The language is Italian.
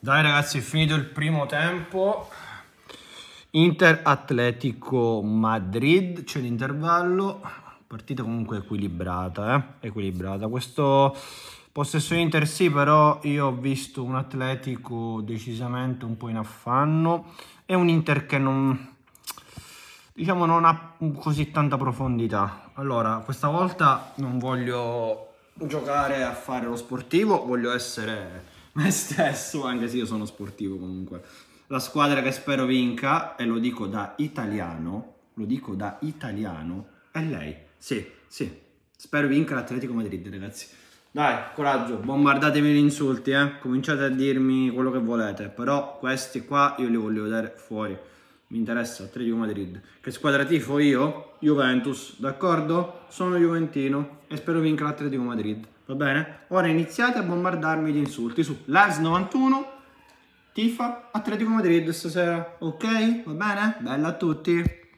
Dai ragazzi, finito il primo tempo. Inter Atletico Madrid, c'è l'intervallo. Partita comunque equilibrata, eh? equilibrata. Questo possesso Inter sì, però io ho visto un Atletico decisamente un po' in affanno e un Inter che non diciamo non ha così tanta profondità. Allora, questa volta non voglio giocare a fare lo sportivo, voglio essere me stesso, anche se io sono sportivo comunque. La squadra che spero vinca, e lo dico da italiano, lo dico da italiano, è lei. Sì, sì. Spero vinca l'Atletico Madrid, ragazzi. Dai, coraggio, bombardatemi gli insulti, eh. Cominciate a dirmi quello che volete, però questi qua io li voglio vedere fuori mi interessa Atletico Madrid. Che squadra tifo io? Juventus, d'accordo? Sono Juventino e spero vinca l'Atletico Madrid, va bene? Ora iniziate a bombardarmi di insulti su lars 91 tifa Atletico Madrid stasera, ok? Va bene? Bella a tutti!